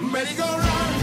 merry go run.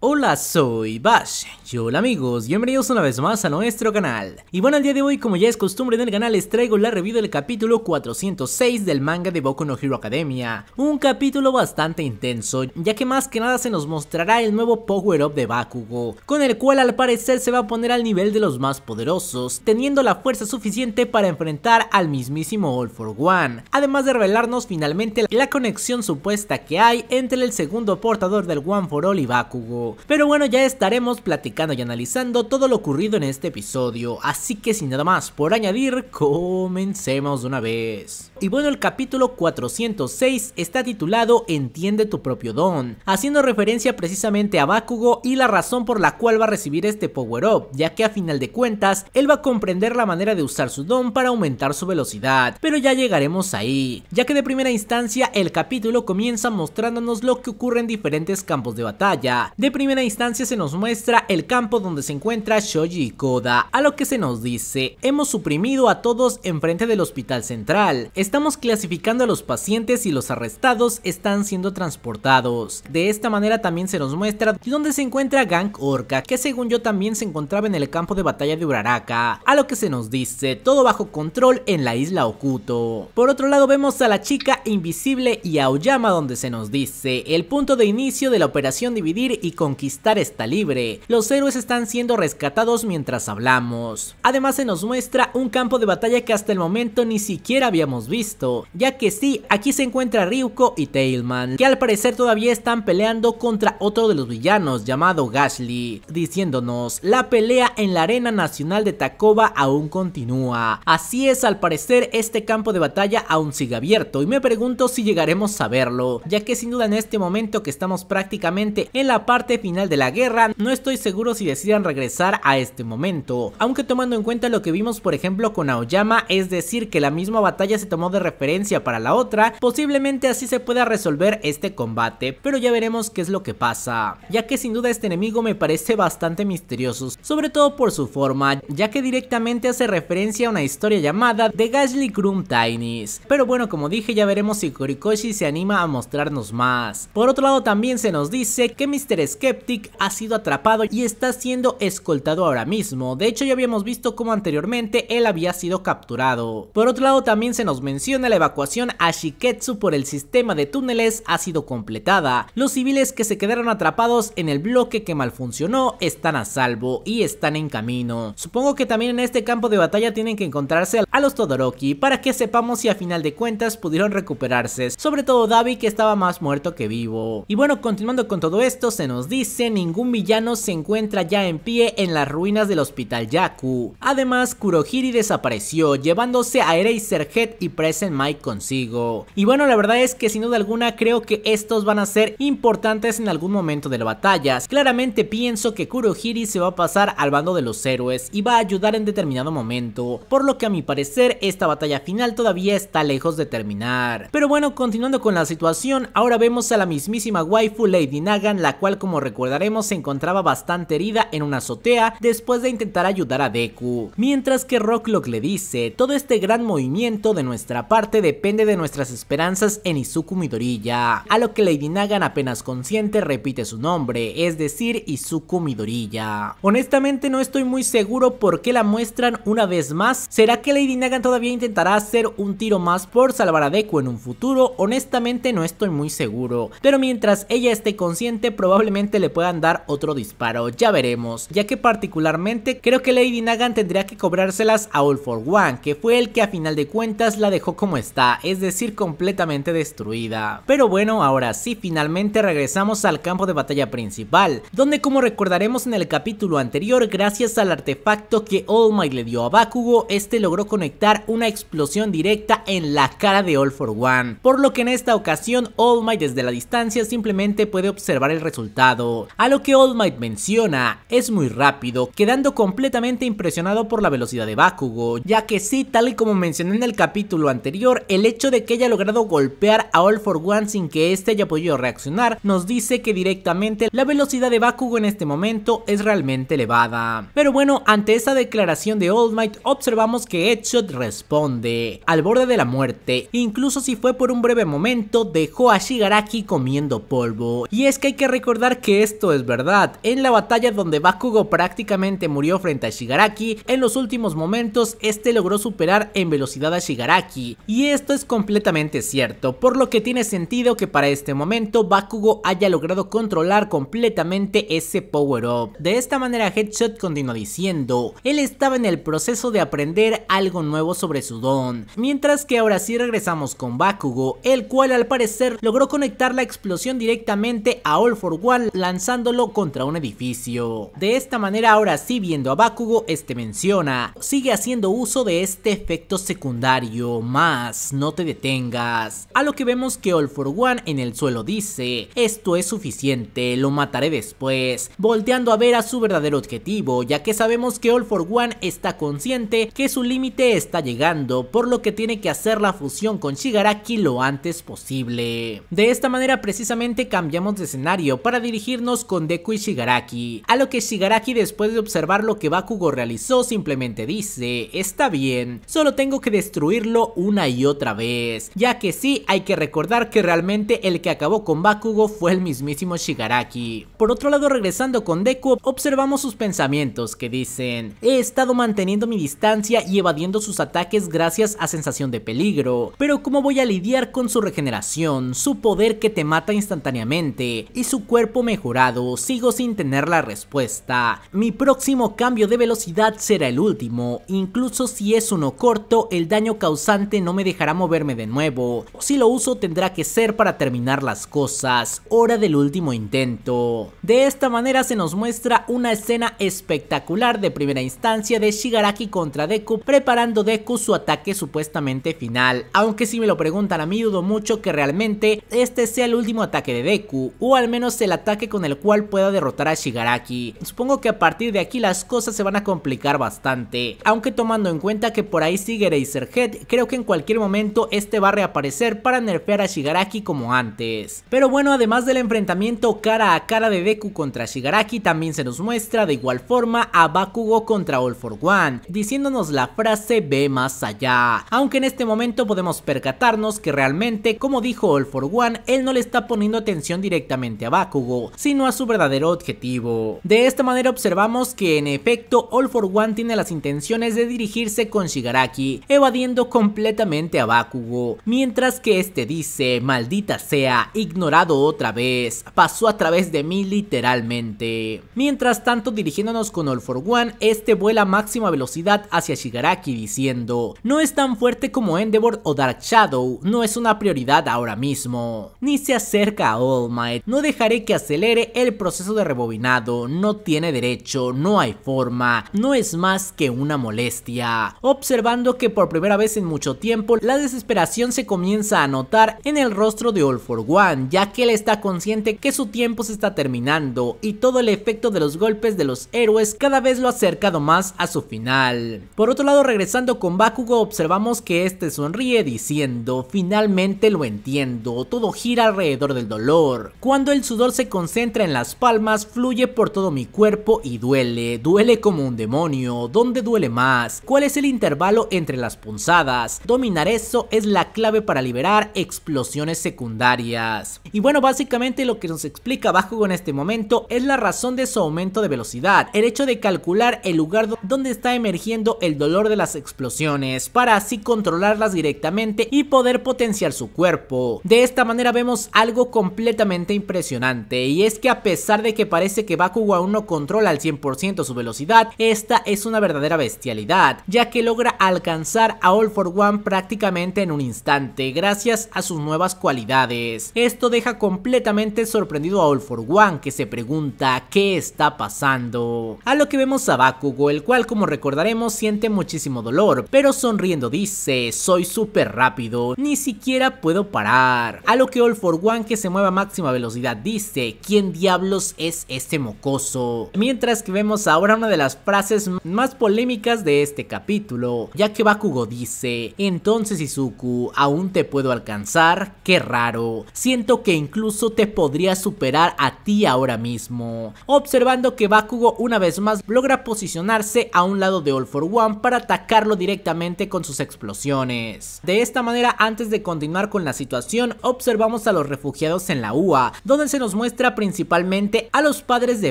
Hola, soy Bash. Y hola amigos, bienvenidos una vez más a nuestro canal. Y bueno, el día de hoy, como ya es costumbre en el canal, les traigo la review del capítulo 406 del manga de Boku no Hero Academia. Un capítulo bastante intenso, ya que más que nada se nos mostrará el nuevo power-up de Bakugo, con el cual al parecer se va a poner al nivel de los más poderosos, teniendo la fuerza suficiente para enfrentar al mismísimo All for One, además de revelarnos finalmente la conexión supuesta que hay entre el segundo portador del One for All y Bakugo. Pero bueno, ya estaremos platicando y analizando todo lo ocurrido en este episodio, así que sin nada más por añadir, comencemos de una vez. Y bueno, el capítulo 406 está titulado Entiende tu propio don, haciendo referencia precisamente a Bakugo y la razón por la cual va a recibir este power-up, ya que a final de cuentas, él va a comprender la manera de usar su don para aumentar su velocidad, pero ya llegaremos ahí, ya que de primera instancia el capítulo comienza mostrándonos lo que ocurre en diferentes campos de batalla. De primera instancia se nos muestra el campo donde se encuentra Shoji Koda. a lo que se nos dice, hemos suprimido a todos enfrente del hospital central, Estamos clasificando a los pacientes y los arrestados están siendo transportados. De esta manera también se nos muestra dónde se encuentra Gang Orca, que según yo también se encontraba en el campo de batalla de Uraraka, a lo que se nos dice, todo bajo control en la isla Okuto. Por otro lado vemos a la chica invisible y a Oyama donde se nos dice, el punto de inicio de la operación dividir y conquistar está libre, los héroes están siendo rescatados mientras hablamos. Además se nos muestra un campo de batalla que hasta el momento ni siquiera habíamos visto visto, ya que sí, aquí se encuentra Ryuko y Tailman, que al parecer todavía están peleando contra otro de los villanos llamado Gashly, diciéndonos, la pelea en la arena nacional de Takoba aún continúa. Así es, al parecer este campo de batalla aún sigue abierto y me pregunto si llegaremos a verlo, ya que sin duda en este momento que estamos prácticamente en la parte final de la guerra, no estoy seguro si decidan regresar a este momento, aunque tomando en cuenta lo que vimos por ejemplo con Aoyama, es decir que la misma batalla se tomó de referencia para la otra, posiblemente así se pueda resolver este combate, pero ya veremos qué es lo que pasa, ya que sin duda este enemigo me parece bastante misterioso, sobre todo por su forma, ya que directamente hace referencia a una historia llamada The Gashly Groom Tinies, pero bueno como dije ya veremos si Korikoshi se anima a mostrarnos más. Por otro lado también se nos dice que Mr. Skeptic ha sido atrapado y está siendo escoltado ahora mismo, de hecho ya habíamos visto cómo anteriormente él había sido capturado. Por otro lado también se nos menciona la evacuación a Shiketsu por el sistema de túneles ha sido completada. Los civiles que se quedaron atrapados en el bloque que malfuncionó están a salvo y están en camino. Supongo que también en este campo de batalla tienen que encontrarse a los Todoroki para que sepamos si a final de cuentas pudieron recuperarse, sobre todo David que estaba más muerto que vivo. Y bueno, continuando con todo esto, se nos dice ningún villano se encuentra ya en pie en las ruinas del hospital Yaku. Además, Kurohiri desapareció, llevándose a Eraserhead y ese Mike consigo. Y bueno, la verdad es que sin duda alguna creo que estos van a ser importantes en algún momento de la batalla. Claramente pienso que Kurohiri se va a pasar al bando de los héroes y va a ayudar en determinado momento, por lo que a mi parecer esta batalla final todavía está lejos de terminar. Pero bueno, continuando con la situación, ahora vemos a la mismísima waifu Lady Nagan, la cual como recordaremos se encontraba bastante herida en una azotea después de intentar ayudar a Deku. Mientras que Rocklock le dice, todo este gran movimiento de nuestra parte depende de nuestras esperanzas en Izuku Midoriya, a lo que Lady Nagan apenas consciente repite su nombre, es decir Izuku Midoriya. Honestamente no estoy muy seguro por qué la muestran una vez más, ¿será que Lady Nagan todavía intentará hacer un tiro más por salvar a Deku en un futuro? Honestamente no estoy muy seguro, pero mientras ella esté consciente probablemente le puedan dar otro disparo, ya veremos, ya que particularmente creo que Lady Nagan tendría que cobrárselas a All for One, que fue el que a final de cuentas la dejó como está, es decir completamente destruida. Pero bueno, ahora sí, finalmente regresamos al campo de batalla principal, donde como recordaremos en el capítulo anterior, gracias al artefacto que All Might le dio a Bakugo, este logró conectar una explosión directa en la cara de All For One, por lo que en esta ocasión All Might desde la distancia simplemente puede observar el resultado. A lo que All Might menciona, es muy rápido, quedando completamente impresionado por la velocidad de Bakugo, ya que sí, tal y como mencioné en el capítulo anterior, el hecho de que haya logrado golpear a All for One sin que este haya podido reaccionar, nos dice que directamente la velocidad de Bakugo en este momento es realmente elevada. Pero bueno, ante esa declaración de Old Might, observamos que Headshot responde, al borde de la muerte, incluso si fue por un breve momento, dejó a Shigaraki comiendo polvo. Y es que hay que recordar que esto es verdad, en la batalla donde Bakugo prácticamente murió frente a Shigaraki, en los últimos momentos este logró superar en velocidad a Shigaraki, y esto es completamente cierto, por lo que tiene sentido que para este momento Bakugo haya logrado controlar completamente ese power-up. De esta manera Headshot continuó diciendo, él estaba en el proceso de aprender algo nuevo sobre su don, mientras que ahora sí regresamos con Bakugo, el cual al parecer logró conectar la explosión directamente a All for One lanzándolo contra un edificio. De esta manera ahora sí viendo a Bakugo, este menciona, sigue haciendo uso de este efecto secundario, más, no te detengas. A lo que vemos que All for One en el suelo dice, esto es suficiente, lo mataré después, volteando a ver a su verdadero objetivo, ya que sabemos que All for One está consciente que su límite está llegando, por lo que tiene que hacer la fusión con Shigaraki lo antes posible. De esta manera precisamente cambiamos de escenario para dirigirnos con Deku y Shigaraki, a lo que Shigaraki después de observar lo que Bakugo realizó simplemente dice, está bien, solo tengo que destruirlo una y otra vez, ya que sí hay que recordar que realmente el que acabó con Bakugo fue el mismísimo Shigaraki. Por otro lado regresando con Deku observamos sus pensamientos que dicen he estado manteniendo mi distancia y evadiendo sus ataques gracias a sensación de peligro, pero cómo voy a lidiar con su regeneración, su poder que te mata instantáneamente y su cuerpo mejorado, sigo sin tener la respuesta. Mi próximo cambio de velocidad será el último, incluso si es uno corto el daño causante no me dejará moverme de nuevo, o si lo uso tendrá que ser para terminar las cosas, hora del último intento. De esta manera se nos muestra una escena espectacular de primera instancia de Shigaraki contra Deku preparando Deku su ataque supuestamente final, aunque si me lo preguntan a mí dudo mucho que realmente este sea el último ataque de Deku, o al menos el ataque con el cual pueda derrotar a Shigaraki. Supongo que a partir de aquí las cosas se van a complicar bastante, aunque tomando en cuenta que por ahí sigue Head, creo que en cualquier momento este va a reaparecer para nerfear a Shigaraki como antes. Pero bueno, además del enfrentamiento cara a cara de Deku contra Shigaraki, también se nos muestra de igual forma a Bakugo contra All For One, diciéndonos la frase ve más allá. Aunque en este momento podemos percatarnos que realmente, como dijo All For One, él no le está poniendo atención directamente a Bakugo, sino a su verdadero objetivo. De esta manera observamos que en efecto All For One tiene las intenciones de dirigirse con Shigaraki, evadiendo completamente completamente a Bakugo, mientras que este dice, maldita sea, ignorado otra vez, pasó a través de mí literalmente. Mientras tanto, dirigiéndonos con All for One, este vuela a máxima velocidad hacia Shigaraki diciendo, no es tan fuerte como Endeavor o Dark Shadow, no es una prioridad ahora mismo. Ni se acerca a All Might, no dejaré que acelere el proceso de rebobinado, no tiene derecho, no hay forma, no es más que una molestia. Observando que por primera vez en muchos tiempo, la desesperación se comienza a notar en el rostro de All for One, ya que él está consciente que su tiempo se está terminando y todo el efecto de los golpes de los héroes cada vez lo ha acercado más a su final. Por otro lado, regresando con Bakugo, observamos que este sonríe diciendo, finalmente lo entiendo, todo gira alrededor del dolor. Cuando el sudor se concentra en las palmas, fluye por todo mi cuerpo y duele, duele como un demonio, ¿dónde duele más? ¿Cuál es el intervalo entre las punzadas? Dominar eso es la clave para liberar explosiones secundarias. Y bueno, básicamente lo que nos explica Bakugo en este momento es la razón de su aumento de velocidad, el hecho de calcular el lugar donde está emergiendo el dolor de las explosiones, para así controlarlas directamente y poder potenciar su cuerpo. De esta manera vemos algo completamente impresionante, y es que a pesar de que parece que Bakugo aún no controla al 100% su velocidad, esta es una verdadera bestialidad, ya que logra alcanzar a All for One prácticamente en un instante gracias a sus nuevas cualidades. Esto deja completamente sorprendido a All for One que se pregunta qué está pasando. A lo que vemos a Bakugo el cual como recordaremos siente muchísimo dolor pero sonriendo dice soy súper rápido ni siquiera puedo parar. A lo que All for One que se mueve a máxima velocidad dice quién diablos es este mocoso. Mientras que vemos ahora una de las frases más polémicas de este capítulo ya que Bakugo dice entonces Izuku, aún te puedo alcanzar, qué raro. Siento que incluso te podría superar a ti ahora mismo. Observando que Bakugo una vez más logra posicionarse a un lado de All for One para atacarlo directamente con sus explosiones. De esta manera, antes de continuar con la situación, observamos a los refugiados en la UA, donde se nos muestra principalmente a los padres de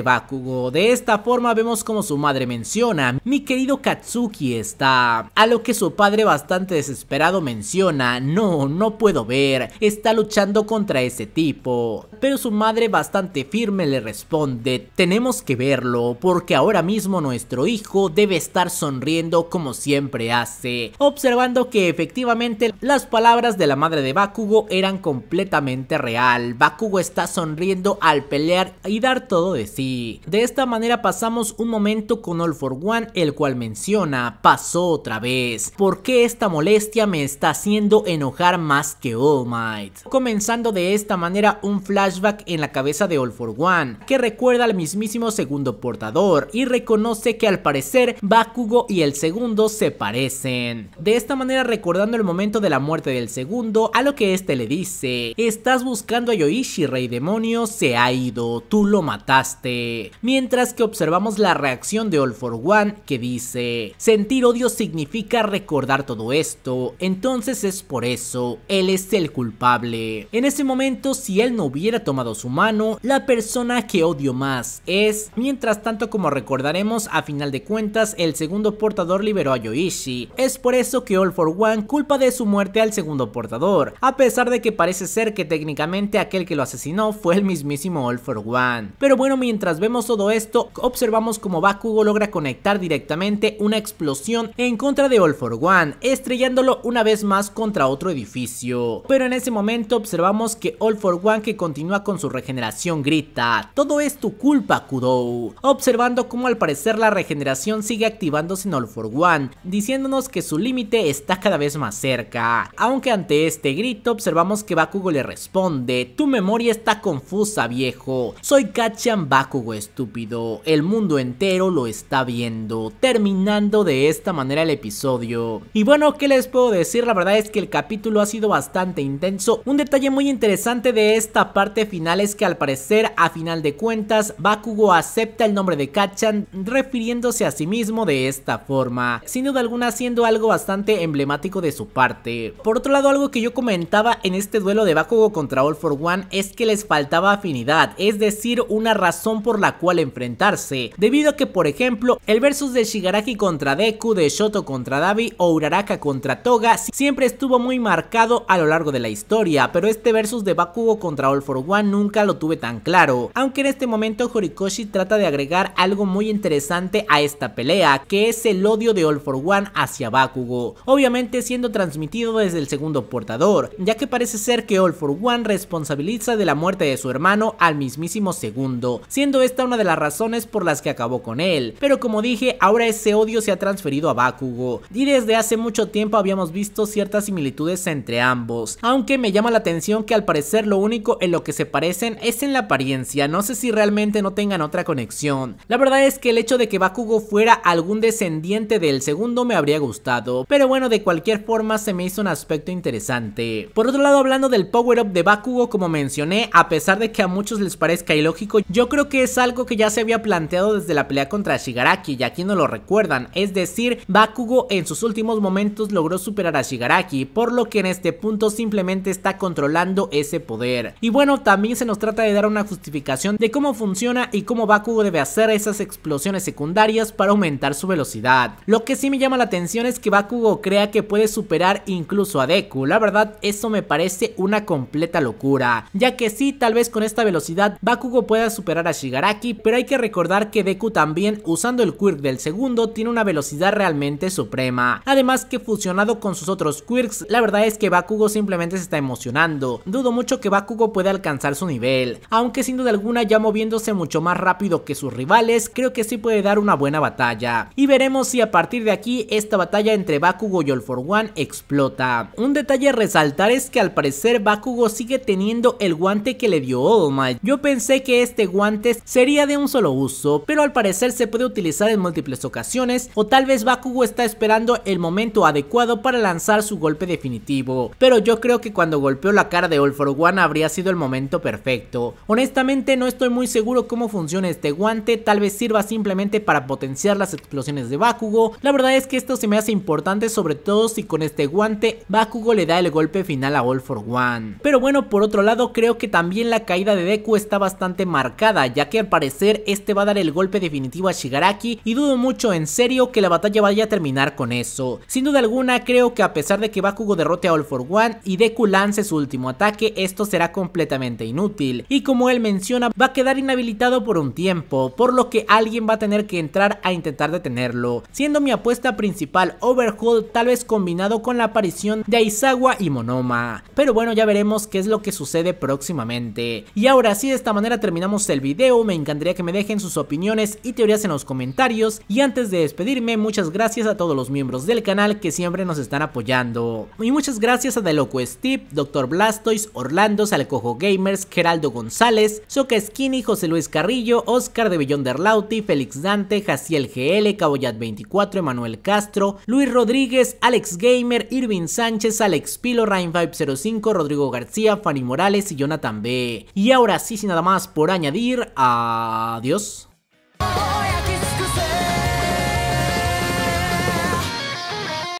Bakugo. De esta forma vemos como su madre menciona, mi querido Katsuki está, a lo que su padre bastante desesperado menciona, no, no puedo ver, está luchando contra ese tipo. Pero su madre bastante firme le responde, tenemos que verlo, porque ahora mismo nuestro hijo debe estar sonriendo como siempre hace, observando que efectivamente las palabras de la madre de Bakugo eran completamente real. Bakugo está sonriendo al pelear y dar todo de sí. De esta manera pasamos un momento con All for One, el cual menciona, pasó otra vez, ¿por qué esta molestia? me está haciendo enojar más que All Might. Comenzando de esta manera un flashback en la cabeza de All For One, que recuerda al mismísimo segundo portador y reconoce que al parecer Bakugo y el segundo se parecen. De esta manera recordando el momento de la muerte del segundo, a lo que este le dice, estás buscando a Yoishi, rey demonio, se ha ido, tú lo mataste. Mientras que observamos la reacción de All For One que dice, sentir odio significa recordar todo esto entonces es por eso, él es el culpable. En ese momento, si él no hubiera tomado su mano, la persona que odio más es... Mientras tanto, como recordaremos, a final de cuentas, el segundo portador liberó a Yoichi. Es por eso que All for One culpa de su muerte al segundo portador, a pesar de que parece ser que técnicamente aquel que lo asesinó fue el mismísimo All for One. Pero bueno, mientras vemos todo esto, observamos como Bakugo logra conectar directamente una explosión en contra de All for One, estrella una vez más contra otro edificio. Pero en ese momento observamos que All for One que continúa con su regeneración grita, todo es tu culpa Kudou, observando cómo al parecer la regeneración sigue activándose en All for One, diciéndonos que su límite está cada vez más cerca. Aunque ante este grito observamos que Bakugo le responde, tu memoria está confusa viejo, soy Kachan Bakugo estúpido, el mundo entero lo está viendo, terminando de esta manera el episodio. Y bueno, que le puedo decir, la verdad es que el capítulo ha sido bastante intenso. Un detalle muy interesante de esta parte final es que al parecer, a final de cuentas, Bakugo acepta el nombre de Kachan, refiriéndose a sí mismo de esta forma. Sin duda alguna, siendo algo bastante emblemático de su parte. Por otro lado, algo que yo comentaba en este duelo de Bakugo contra All for One es que les faltaba afinidad, es decir, una razón por la cual enfrentarse. Debido a que, por ejemplo, el versus de Shigaraki contra Deku, de Shoto contra Dabi o Uraraka contra contra Toga siempre estuvo muy marcado a lo largo de la historia, pero este versus de Bakugo contra All for One nunca lo tuve tan claro, aunque en este momento Horikoshi trata de agregar algo muy interesante a esta pelea, que es el odio de All for One hacia Bakugo, obviamente siendo transmitido desde el segundo portador, ya que parece ser que All for One responsabiliza de la muerte de su hermano al mismísimo segundo, siendo esta una de las razones por las que acabó con él, pero como dije, ahora ese odio se ha transferido a Bakugo, y desde hace mucho tiempo habíamos visto ciertas similitudes entre ambos, aunque me llama la atención que al parecer lo único en lo que se parecen es en la apariencia, no sé si realmente no tengan otra conexión. La verdad es que el hecho de que Bakugo fuera algún descendiente del segundo me habría gustado, pero bueno de cualquier forma se me hizo un aspecto interesante. Por otro lado hablando del power up de Bakugo como mencioné, a pesar de que a muchos les parezca ilógico, yo creo que es algo que ya se había planteado desde la pelea contra Shigaraki y aquí no lo recuerdan, es decir, Bakugo en sus últimos momentos logró superar a Shigaraki, por lo que en este punto simplemente está controlando ese poder. Y bueno, también se nos trata de dar una justificación de cómo funciona y cómo Bakugo debe hacer esas explosiones secundarias para aumentar su velocidad. Lo que sí me llama la atención es que Bakugo crea que puede superar incluso a Deku, la verdad eso me parece una completa locura, ya que sí, tal vez con esta velocidad Bakugo pueda superar a Shigaraki, pero hay que recordar que Deku también usando el quirk del segundo tiene una velocidad realmente suprema, además que funciona con sus otros quirks, la verdad es que Bakugo simplemente se está emocionando. Dudo mucho que Bakugo pueda alcanzar su nivel, aunque sin duda alguna ya moviéndose mucho más rápido que sus rivales, creo que sí puede dar una buena batalla. Y veremos si a partir de aquí esta batalla entre Bakugo y All For One explota. Un detalle a resaltar es que al parecer Bakugo sigue teniendo el guante que le dio All Might. Yo pensé que este guante sería de un solo uso, pero al parecer se puede utilizar en múltiples ocasiones o tal vez Bakugo está esperando el momento adecuado para lanzar su golpe definitivo, pero yo creo que cuando golpeó la cara de All For One habría sido el momento perfecto. Honestamente no estoy muy seguro cómo funciona este guante, tal vez sirva simplemente para potenciar las explosiones de Bakugo, la verdad es que esto se me hace importante sobre todo si con este guante Bakugo le da el golpe final a All For One. Pero bueno, por otro lado creo que también la caída de Deku está bastante marcada, ya que al parecer este va a dar el golpe definitivo a Shigaraki y dudo mucho en serio que la batalla vaya a terminar con eso. Sin duda alguna creo que a pesar de que Bakugo derrote a All for One y Deku lance su último ataque, esto será completamente inútil. Y como él menciona, va a quedar inhabilitado por un tiempo, por lo que alguien va a tener que entrar a intentar detenerlo. Siendo mi apuesta principal Overhaul tal vez combinado con la aparición de Aizawa y Monoma. Pero bueno, ya veremos qué es lo que sucede próximamente. Y ahora sí, de esta manera terminamos el video. Me encantaría que me dejen sus opiniones y teorías en los comentarios. Y antes de despedirme, muchas gracias a todos los miembros del canal que siempre nos están apoyando. Y muchas gracias a Deloco Steve, Dr. Blastoise, Orlando, Salcojo Gamers, Geraldo González, Soca Skinny, José Luis Carrillo, Oscar de Bellón Derlauti, Félix Dante, Jaciel GL, Caboyat24, Emanuel Castro, Luis Rodríguez, Alex Gamer, Irving Sánchez, Alex Pilo, Rain505, Rodrigo García, Fanny Morales y Jonathan B. Y ahora sí, sin nada más por añadir, adiós.